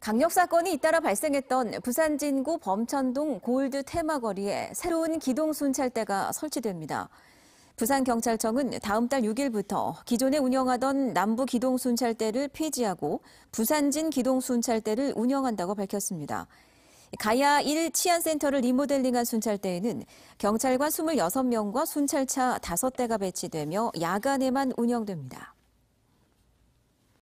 강력 사건이 잇따라 발생했던 부산 진구 범천동 골드 테마거리에 새로운 기동 순찰대가 설치됩니다. 부산경찰청은 다음 달 6일부터 기존에 운영하던 남부 기동 순찰대를 폐지하고 부산진 기동 순찰대를 운영한다고 밝혔습니다. 가야 1 치안센터를 리모델링한 순찰대에는 경찰관 26명과 순찰차 5대가 배치되며 야간에만 운영됩니다.